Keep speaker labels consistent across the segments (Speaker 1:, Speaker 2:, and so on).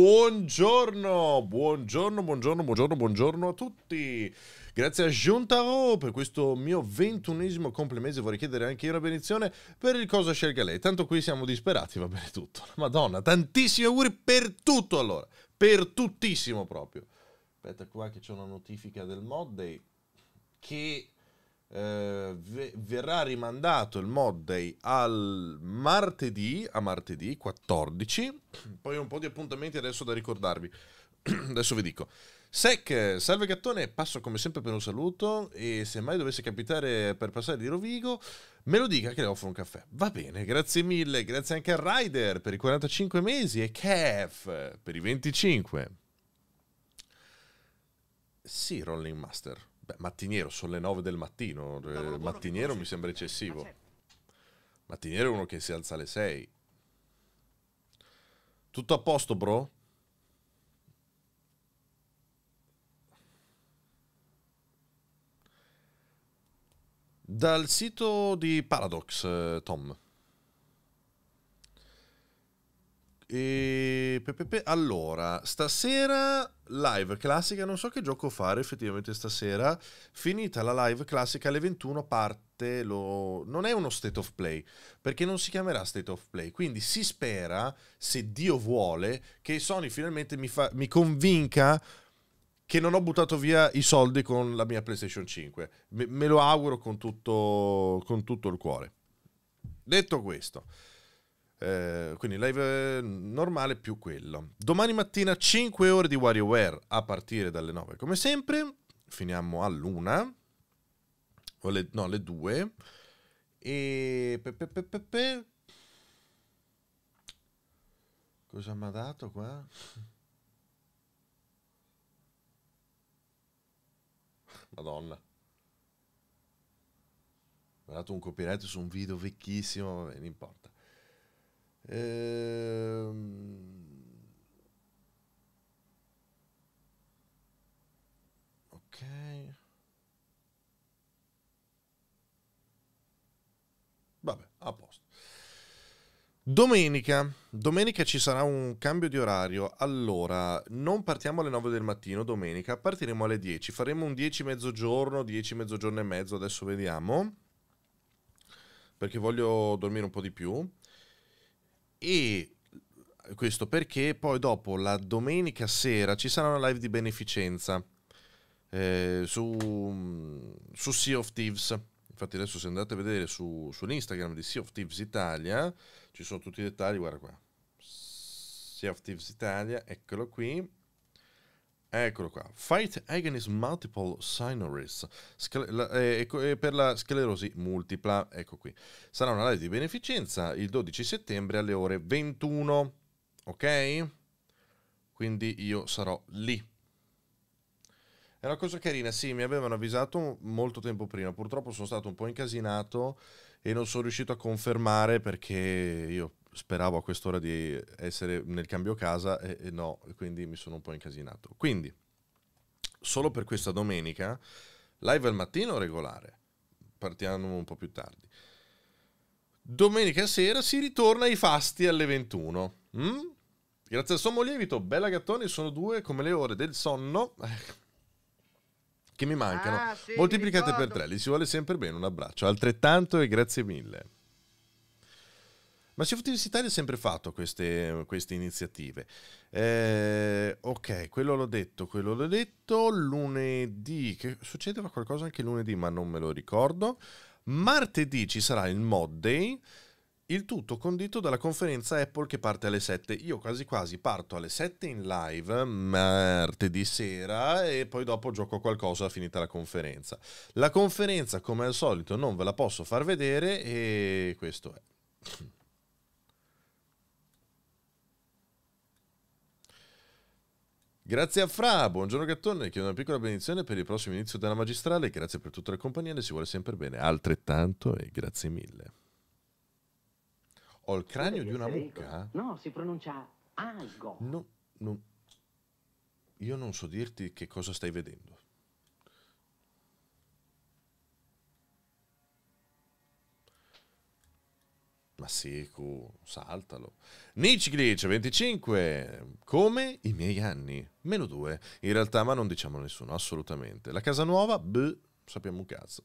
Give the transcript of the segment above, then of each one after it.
Speaker 1: Buongiorno, buongiorno, buongiorno, buongiorno, buongiorno a tutti. Grazie a Juntaro per questo mio ventunesimo complemese. Vorrei chiedere anche io la benedizione per il cosa scelga lei. Tanto qui siamo disperati, va bene tutto. Madonna, tantissimi auguri per tutto allora. Per tuttissimo proprio. Aspetta qua che c'è una notifica del mod day che eh, verrà rimandato il mod day al martedì, a martedì 14. Poi un po' di appuntamenti adesso da ricordarvi. adesso vi dico. Sec, salve gattone, passo come sempre per un saluto e se mai dovesse capitare per passare di Rovigo, me lo dica che le offro un caffè. Va bene, grazie mille, grazie anche a Ryder per i 45 mesi e Kev per i 25. Sì, Rolling Master. Beh, mattiniero, sono le 9 del mattino. Eh, mattiniero mi sembra eccessivo. Ah, certo. Mattiniero è uno che si alza alle 6. Tutto a posto, bro? Dal sito di Paradox, eh, Tom. E... Allora, stasera live classica, non so che gioco fare effettivamente stasera. Finita la live classica alle 21 parte, lo... non è uno state of play, perché non si chiamerà state of play. Quindi si spera, se Dio vuole, che Sony finalmente mi, fa... mi convinca che non ho buttato via i soldi con la mia PlayStation 5. Me, me lo auguro con tutto, con tutto il cuore. Detto questo. Eh, quindi live eh, normale più quello. Domani mattina 5 ore di WarioWare a partire dalle 9 come sempre. Finiamo all'una. O le, no, le 2. E... Pe, pe, pe, Cosa mi ha dato qua? Madonna. Mi ha dato un copyright su un video vecchissimo, vabbè, non importa. Ehm... Ok. Vabbè, a posto. Domenica, domenica ci sarà un cambio di orario. Allora, non partiamo alle 9 del mattino domenica, partiremo alle 10. Faremo un 10 mezzogiorno, 10 mezzogiorno e mezzo, adesso vediamo. Perché voglio dormire un po' di più. E questo perché poi dopo la domenica sera ci sarà una live di beneficenza eh, su, su Sea of Thieves. Infatti adesso se andate a vedere su, Instagram di Sea of Thieves Italia ci sono tutti i dettagli, guarda qua. Sea of Thieves Italia, eccolo qui. Eccolo qua, Fight Agonist Multiple Cyanoris eh, eh, per la sclerosi multipla, ecco qui. Sarà una live di beneficenza il 12 settembre alle ore 21, ok? Quindi io sarò lì. È una cosa carina, sì, mi avevano avvisato molto tempo prima, purtroppo sono stato un po' incasinato e non sono riuscito a confermare perché io speravo a quest'ora di essere nel cambio casa e, e no, quindi mi sono un po' incasinato. Quindi, solo per questa domenica, live al mattino regolare, partiamo un po' più tardi. Domenica sera si ritorna ai fasti alle 21. Mm? Grazie al sommo lievito, Bella Gattoni, sono due come le ore del sonno eh, che mi mancano. Ah, sì, Moltiplicate mi per tre, li si vuole sempre bene. Un abbraccio, altrettanto e grazie mille. Ma Shift Universitario ha sempre fatto queste, queste iniziative. Eh, ok, quello l'ho detto, quello l'ho detto. Lunedì, che succedeva qualcosa anche lunedì, ma non me lo ricordo. Martedì ci sarà il Mod Day. Il tutto condito dalla conferenza Apple che parte alle 7. Io quasi quasi parto alle 7 in live martedì sera e poi dopo gioco qualcosa finita la conferenza. La conferenza come al solito non ve la posso far vedere e questo è. Grazie a Fra, buongiorno Gattone, chiedo una piccola benedizione per il prossimo inizio della magistrale, grazie per tutta la compagnia, le si vuole sempre bene, altrettanto e grazie mille. Ho il cranio di una mucca? No, si pronuncia algo. No, no, io non so dirti che cosa stai vedendo. Ma Seku, saltalo. Nici Glitch 25. Come i miei anni. Meno 2. In realtà, ma non diciamo a nessuno, assolutamente. La casa nuova, beh, sappiamo un cazzo.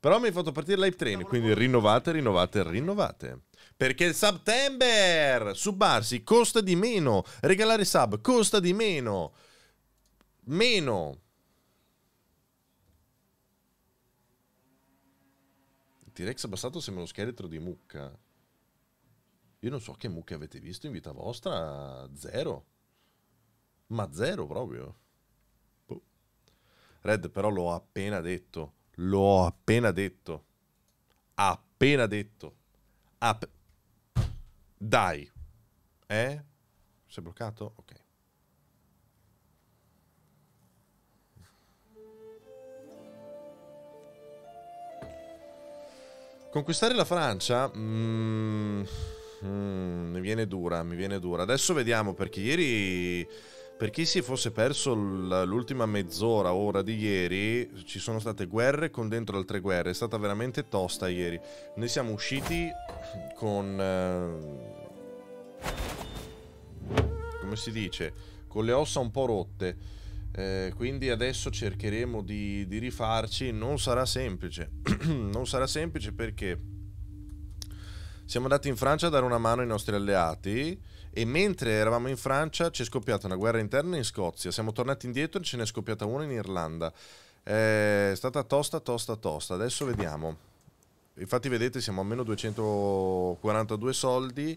Speaker 1: Però mi hai fatto partire Live Train, quindi rinnovate, rinnovate, rinnovate. Perché il September, subarsi costa di meno, regalare sub costa di meno. Meno. T-Rex abbassato sembra uno scheletro di mucca. Io non so che mucche avete visto in vita vostra, zero. Ma zero proprio. Boh. Red però l'ho appena detto, l'ho appena detto. Appena detto. App- Dai. Eh? Si è bloccato? Ok. Conquistare la Francia... Mm, mm, mi viene dura, mi viene dura. Adesso vediamo perché ieri... Per chi si fosse perso l'ultima mezz'ora, ora di ieri, ci sono state guerre con dentro altre guerre. È stata veramente tosta ieri. Noi siamo usciti con... Eh, come si dice? Con le ossa un po' rotte. Eh, quindi adesso cercheremo di, di, rifarci. Non sarà semplice. non sarà semplice perché siamo andati in Francia a dare una mano ai nostri alleati. E mentre eravamo in Francia ci è scoppiata una guerra interna in Scozia. Siamo tornati indietro e ce n'è scoppiata una in Irlanda. Eh, è stata tosta, tosta, tosta. Adesso vediamo. Infatti, vedete, siamo a meno 242 soldi.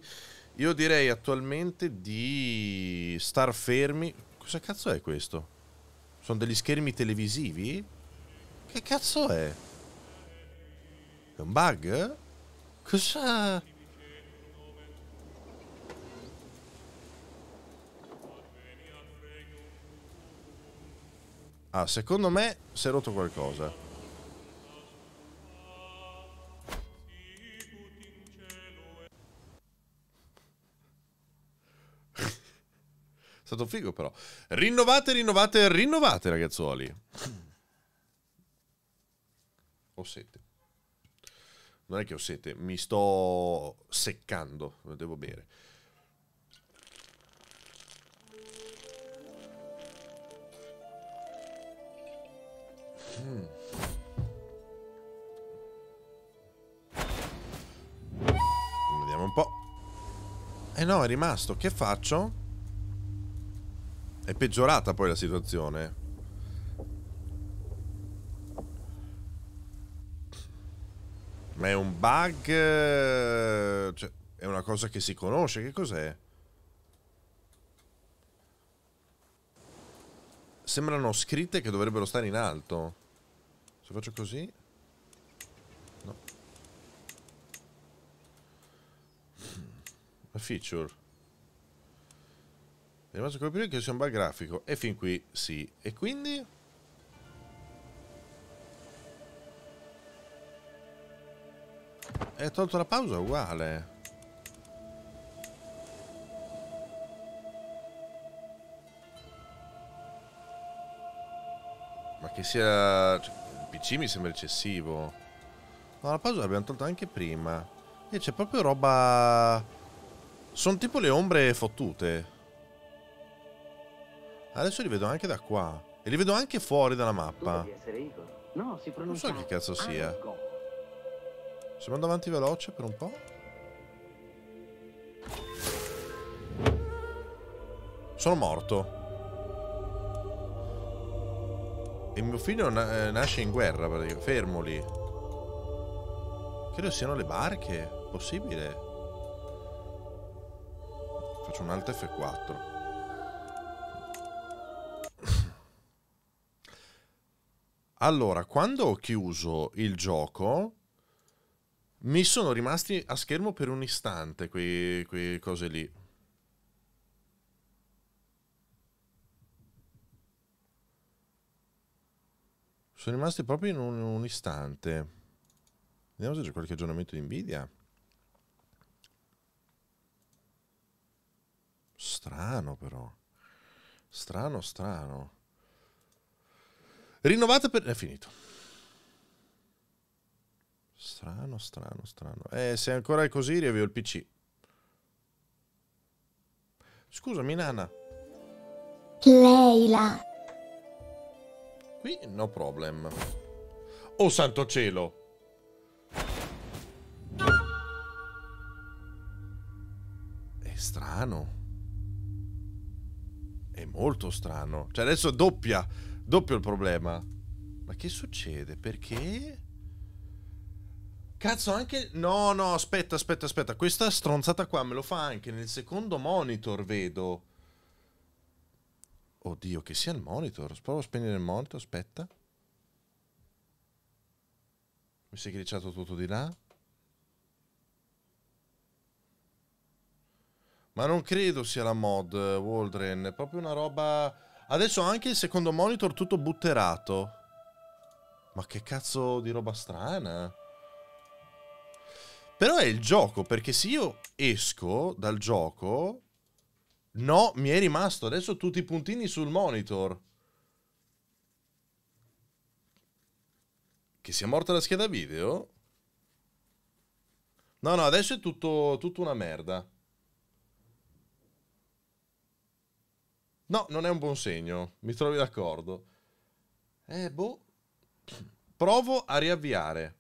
Speaker 1: Io direi attualmente di star fermi. Cosa cazzo è questo? Sono degli schermi televisivi? Che cazzo è? È un bug? Cos'è? Ah, secondo me si è rotto qualcosa. stato figo però. Rinnovate, rinnovate, rinnovate ragazzuoli. Ho sete. Non è che ho sete, mi sto seccando, devo bere. Mm. Vediamo un po'. Eh no, è rimasto. Che faccio? È peggiorata poi la situazione. Ma è un bug... Cioè, è una cosa che si conosce, che cos'è? Sembrano scritte che dovrebbero stare in alto. Se faccio così... No. A feature. Mi rimasto colpito che c'è un bel grafico. E fin qui sì. E quindi? E tolto la pausa uguale. Ma che sia... Cioè, il PC mi sembra eccessivo. ma la pausa l'abbiamo tolta anche prima. E c'è proprio roba... Sono tipo le ombre fottute. Adesso li vedo anche da qua. E li vedo anche fuori dalla mappa. No, non so chi cazzo sia. Ango. Siamo avanti veloce per un po'. Sono morto. E mio figlio na eh, nasce in guerra, praticamente. Fermo lì. Credo siano le barche. Possibile. Faccio un altro F4. Allora, quando ho chiuso il gioco, mi sono rimasti a schermo per un istante quei, quei cose lì. Sono rimasti proprio in un, un istante. Vediamo se c'è qualche aggiornamento di Nvidia. Strano però. Strano, strano. Rinnovata per... è finito. Strano, strano, strano. Eh, se ancora è così riavvio il PC. Scusami, Nana. Leila. Qui no problem. Oh santo cielo! È strano. È molto strano. Cioè adesso doppia Doppio il problema. Ma che succede? Perché? Cazzo, anche... No, no, aspetta, aspetta, aspetta. Questa stronzata qua me lo fa anche nel secondo monitor, vedo. Oddio, che sia il monitor. Provo a spegnere il monitor, aspetta. Mi si è glitchato tutto di là. Ma non credo sia la mod, eh, Waldren. È proprio una roba Adesso ho anche il secondo monitor tutto butterato. Ma che cazzo di roba strana. Però è il gioco, perché se io esco dal gioco... No, mi è rimasto adesso tutti i puntini sul monitor. Che sia morta la scheda video? No, no, adesso è tutto, tutto una merda. No, non è un buon segno, mi trovi d'accordo. Eh, boh. Provo a riavviare.